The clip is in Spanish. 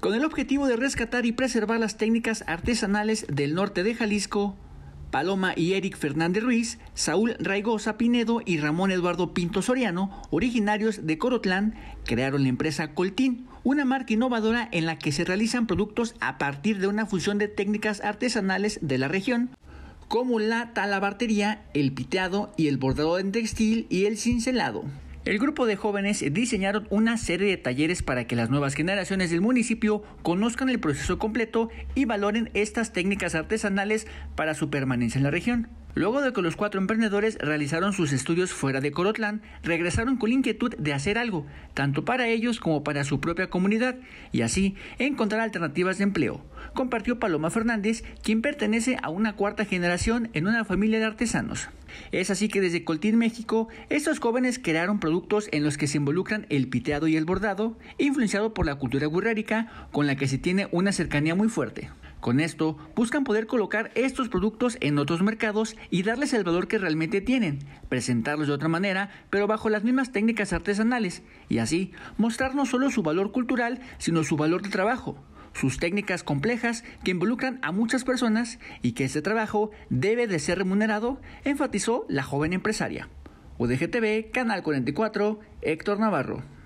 con el objetivo de rescatar y preservar las técnicas artesanales del norte de Jalisco, Paloma y Eric Fernández Ruiz, Saúl Raigosa Pinedo y Ramón Eduardo Pinto Soriano, originarios de Corotlán, crearon la empresa Coltín, una marca innovadora en la que se realizan productos a partir de una fusión de técnicas artesanales de la región, como la talabartería, el piteado y el bordado en textil y el cincelado. El grupo de jóvenes diseñaron una serie de talleres para que las nuevas generaciones del municipio conozcan el proceso completo y valoren estas técnicas artesanales para su permanencia en la región. Luego de que los cuatro emprendedores realizaron sus estudios fuera de Corotlán, regresaron con la inquietud de hacer algo, tanto para ellos como para su propia comunidad, y así encontrar alternativas de empleo, compartió Paloma Fernández, quien pertenece a una cuarta generación en una familia de artesanos. Es así que desde Coltín, México, estos jóvenes crearon productos en los que se involucran el piteado y el bordado, influenciado por la cultura guerrerica con la que se tiene una cercanía muy fuerte. Con esto, buscan poder colocar estos productos en otros mercados y darles el valor que realmente tienen, presentarlos de otra manera, pero bajo las mismas técnicas artesanales, y así mostrar no solo su valor cultural, sino su valor de trabajo, sus técnicas complejas que involucran a muchas personas y que este trabajo debe de ser remunerado, enfatizó la joven empresaria. UDGTV, Canal 44, Héctor Navarro.